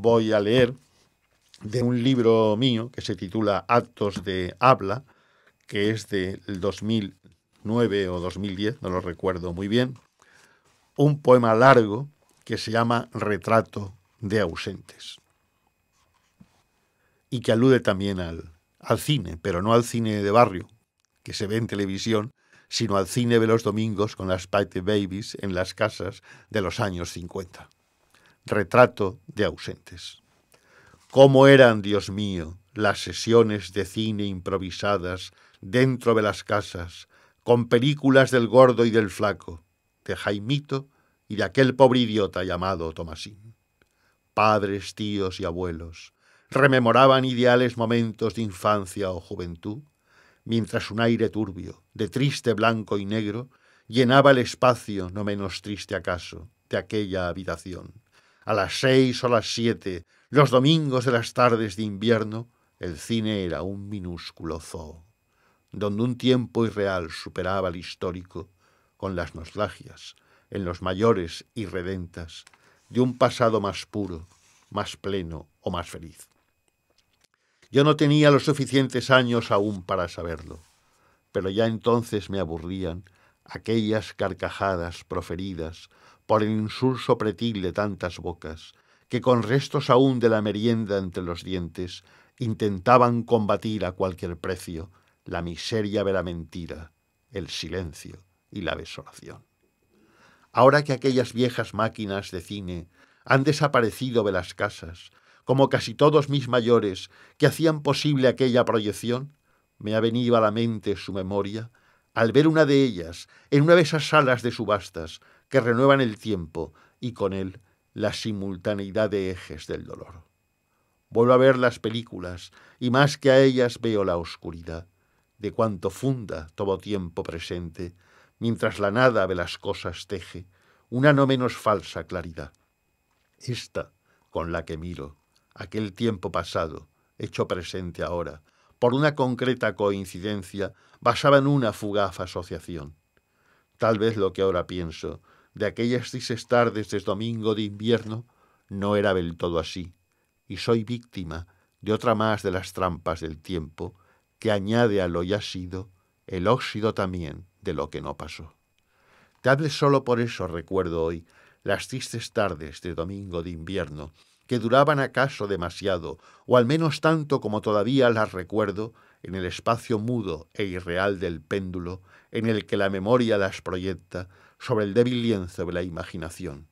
voy a leer de un libro mío que se titula Actos de Habla, que es del 2009 o 2010, no lo recuerdo muy bien, un poema largo que se llama Retrato de ausentes y que alude también al, al cine, pero no al cine de barrio, que se ve en televisión, sino al cine de los domingos con las Pite Babies en las casas de los años 50 retrato de ausentes. ¿Cómo eran, Dios mío, las sesiones de cine improvisadas dentro de las casas, con películas del gordo y del flaco, de Jaimito y de aquel pobre idiota llamado Tomasín? Padres, tíos y abuelos rememoraban ideales momentos de infancia o juventud, mientras un aire turbio, de triste blanco y negro, llenaba el espacio, no menos triste acaso, de aquella habitación a las seis o las siete, los domingos de las tardes de invierno, el cine era un minúsculo zoo, donde un tiempo irreal superaba al histórico con las nostalgias, en los mayores y redentas, de un pasado más puro, más pleno o más feliz. Yo no tenía los suficientes años aún para saberlo, pero ya entonces me aburrían aquellas carcajadas proferidas por el insulso pretil de tantas bocas, que con restos aún de la merienda entre los dientes intentaban combatir a cualquier precio la miseria de la mentira, el silencio y la desolación. Ahora que aquellas viejas máquinas de cine han desaparecido de las casas, como casi todos mis mayores que hacían posible aquella proyección, me ha venido a la mente su memoria al ver una de ellas en una de esas salas de subastas que renuevan el tiempo y con él la simultaneidad de ejes del dolor. Vuelvo a ver las películas y más que a ellas veo la oscuridad, de cuanto funda todo tiempo presente, mientras la nada de las cosas teje una no menos falsa claridad. Esta con la que miro, aquel tiempo pasado, hecho presente ahora, por una concreta coincidencia basada en una fugaz asociación. Tal vez lo que ahora pienso de aquellas tristes tardes de domingo de invierno no era del todo así, y soy víctima de otra más de las trampas del tiempo que añade a lo ya sido el óxido también de lo que no pasó. Tal vez solo por eso recuerdo hoy las tristes tardes de domingo de invierno, que duraban acaso demasiado, o al menos tanto como todavía las recuerdo, en el espacio mudo e irreal del péndulo, en el que la memoria las proyecta, sobre el débil lienzo de la imaginación.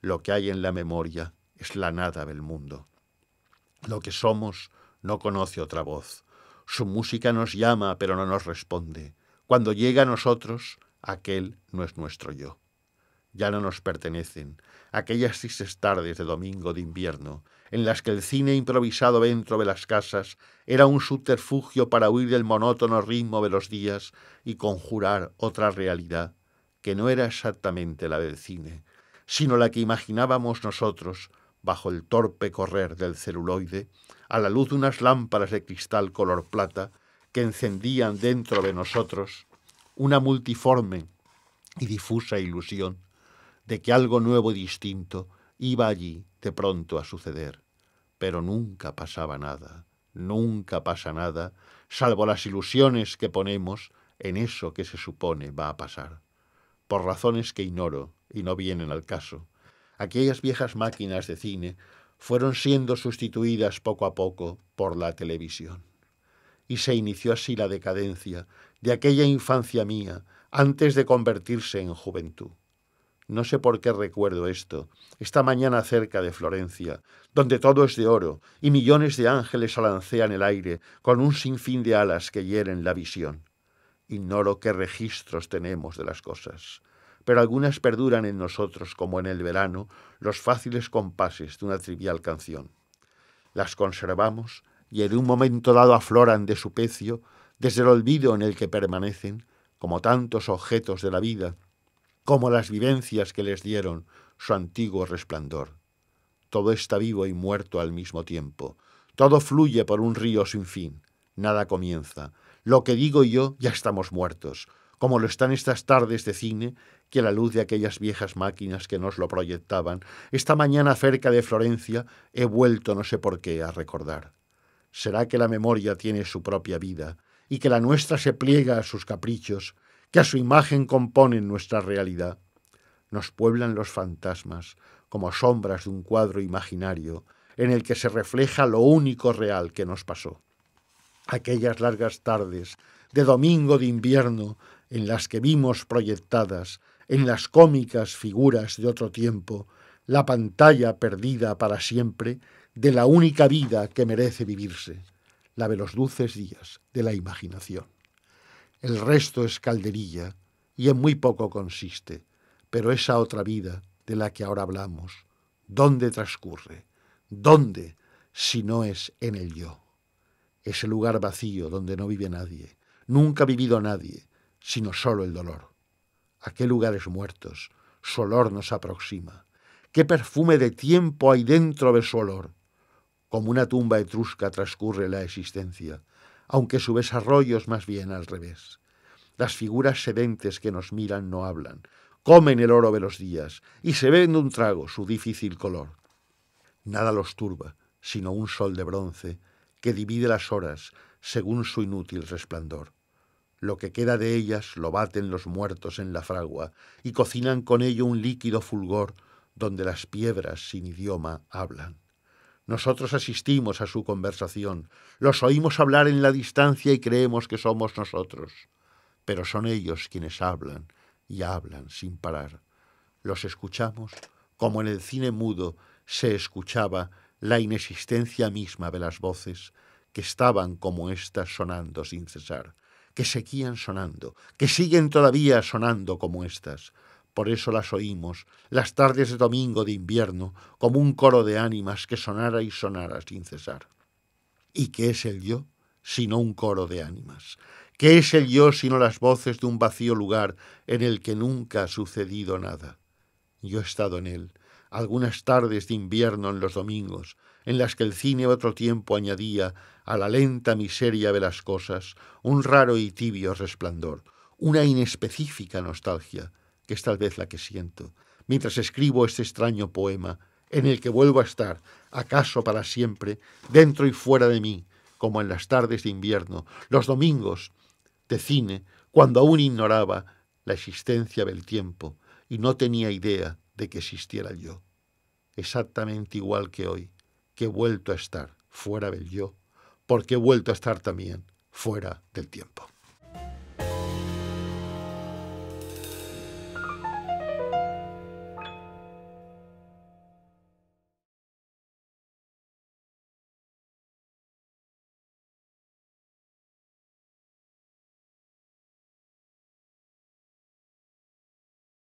Lo que hay en la memoria es la nada del mundo. Lo que somos no conoce otra voz. Su música nos llama, pero no nos responde. Cuando llega a nosotros, aquel no es nuestro yo. Ya no nos pertenecen aquellas tristes tardes de domingo de invierno, en las que el cine improvisado dentro de las casas era un subterfugio para huir del monótono ritmo de los días y conjurar otra realidad que no era exactamente la del cine, sino la que imaginábamos nosotros bajo el torpe correr del celuloide, a la luz de unas lámparas de cristal color plata que encendían dentro de nosotros una multiforme y difusa ilusión de que algo nuevo y distinto iba allí de pronto a suceder. Pero nunca pasaba nada, nunca pasa nada, salvo las ilusiones que ponemos en eso que se supone va a pasar por razones que ignoro y no vienen al caso. Aquellas viejas máquinas de cine fueron siendo sustituidas poco a poco por la televisión. Y se inició así la decadencia de aquella infancia mía antes de convertirse en juventud. No sé por qué recuerdo esto, esta mañana cerca de Florencia, donde todo es de oro y millones de ángeles alancean el aire con un sinfín de alas que hieren la visión. Ignoro qué registros tenemos de las cosas, pero algunas perduran en nosotros como en el verano los fáciles compases de una trivial canción. Las conservamos y en un momento dado afloran de su pecio, desde el olvido en el que permanecen, como tantos objetos de la vida, como las vivencias que les dieron su antiguo resplandor. Todo está vivo y muerto al mismo tiempo, todo fluye por un río sin fin, nada comienza. Lo que digo yo, ya estamos muertos, como lo están estas tardes de cine que a la luz de aquellas viejas máquinas que nos lo proyectaban, esta mañana cerca de Florencia he vuelto no sé por qué a recordar. ¿Será que la memoria tiene su propia vida y que la nuestra se pliega a sus caprichos, que a su imagen componen nuestra realidad? Nos pueblan los fantasmas como sombras de un cuadro imaginario en el que se refleja lo único real que nos pasó aquellas largas tardes de domingo de invierno en las que vimos proyectadas en las cómicas figuras de otro tiempo la pantalla perdida para siempre de la única vida que merece vivirse, la de los dulces días de la imaginación. El resto es calderilla y en muy poco consiste, pero esa otra vida de la que ahora hablamos, ¿dónde transcurre? ¿Dónde si no es en el yo? ese lugar vacío donde no vive nadie, nunca ha vivido nadie, sino solo el dolor. ¿A qué lugares muertos su olor nos aproxima? ¿Qué perfume de tiempo hay dentro de su olor? Como una tumba etrusca transcurre la existencia, aunque su desarrollo es más bien al revés. Las figuras sedentes que nos miran no hablan, comen el oro de los días y se ven de un trago su difícil color. Nada los turba, sino un sol de bronce que divide las horas según su inútil resplandor. Lo que queda de ellas lo baten los muertos en la fragua y cocinan con ello un líquido fulgor donde las piedras sin idioma hablan. Nosotros asistimos a su conversación, los oímos hablar en la distancia y creemos que somos nosotros, pero son ellos quienes hablan y hablan sin parar. Los escuchamos como en el cine mudo se escuchaba la inexistencia misma de las voces que estaban como éstas sonando sin cesar, que seguían sonando, que siguen todavía sonando como éstas. Por eso las oímos, las tardes de domingo de invierno, como un coro de ánimas que sonara y sonara sin cesar. ¿Y qué es el yo? sino un coro de ánimas. ¿Qué es el yo sino las voces de un vacío lugar en el que nunca ha sucedido nada? Yo he estado en él, algunas tardes de invierno en los domingos, en las que el cine otro tiempo añadía a la lenta miseria de las cosas un raro y tibio resplandor, una inespecífica nostalgia, que es tal vez la que siento, mientras escribo este extraño poema, en el que vuelvo a estar, acaso para siempre, dentro y fuera de mí, como en las tardes de invierno, los domingos de cine, cuando aún ignoraba la existencia del tiempo y no tenía idea que existiera yo, exactamente igual que hoy, que he vuelto a estar fuera del yo, porque he vuelto a estar también fuera del tiempo.